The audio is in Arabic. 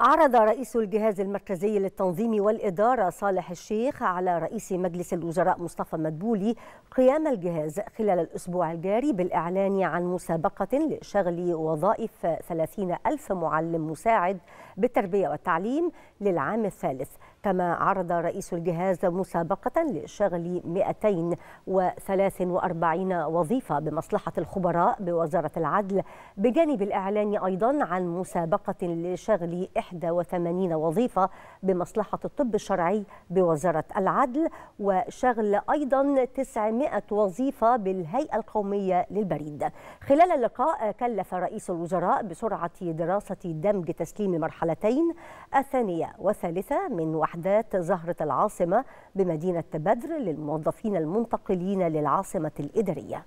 عرض رئيس الجهاز المركزي للتنظيم والإدارة صالح الشيخ على رئيس مجلس الوزراء مصطفى مدبولي قيام الجهاز خلال الأسبوع الجاري بالإعلان عن مسابقة لشغل وظائف 30 ألف معلم مساعد بالتربية والتعليم للعام الثالث كما عرض رئيس الجهاز مسابقة لشغل 243 وظيفة بمصلحة الخبراء بوزارة العدل بجانب الإعلان أيضا عن مسابقة لشغل 81 وظيفة بمصلحة الطب الشرعي بوزارة العدل وشغل أيضا 900 وظيفة بالهيئة القومية للبريد خلال اللقاء كلف رئيس الوزراء بسرعة دراسة دمج تسليم مرحلتين الثانية والثالثة من أحداث زهرة العاصمة بمدينة بدر للموظفين المنتقلين للعاصمة الإدارية